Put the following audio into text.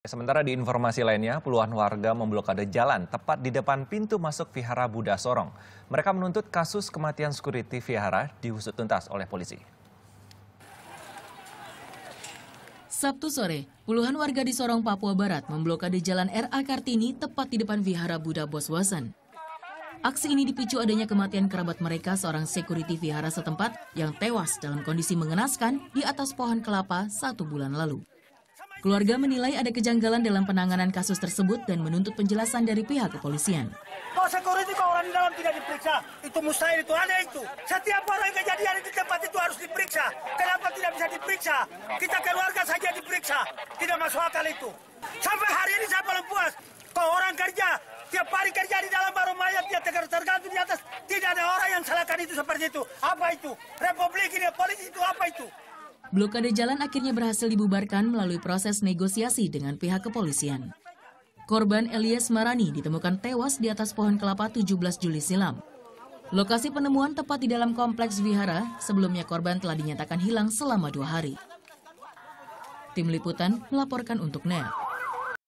Sementara di informasi lainnya, puluhan warga memblokade jalan tepat di depan pintu masuk vihara Buddha Sorong. Mereka menuntut kasus kematian security vihara diusut tuntas oleh polisi. Sabtu sore, puluhan warga di Sorong, Papua Barat memblokade jalan RA Kartini tepat di depan vihara Buddha Boswasan. Aksi ini dipicu adanya kematian kerabat mereka seorang security vihara setempat yang tewas dalam kondisi mengenaskan di atas pohon kelapa satu bulan lalu. Keluarga menilai ada kejanggalan dalam penanganan kasus tersebut dan menuntut penjelasan dari pihak kepolisian. Kalau security kalau orang di dalam tidak diperiksa, itu mustahil itu ada itu. Setiap orang yang kejadian di tempat itu harus diperiksa. Kenapa tidak bisa diperiksa? Kita keluarga saja diperiksa. Tidak masuk akal itu. Sampai hari ini saya belum puas. Kalau orang kerja, tiap hari kerja di dalam baru mayat, dia tergantung di atas. Tidak ada orang yang salahkan itu seperti itu. Apa itu? Republik ini, polisi itu apa itu? Blokade jalan akhirnya berhasil dibubarkan melalui proses negosiasi dengan pihak kepolisian. Korban Elias Marani ditemukan tewas di atas pohon kelapa 17 Juli silam. Lokasi penemuan tepat di dalam kompleks vihara. sebelumnya korban telah dinyatakan hilang selama dua hari. Tim Liputan melaporkan untuk NET.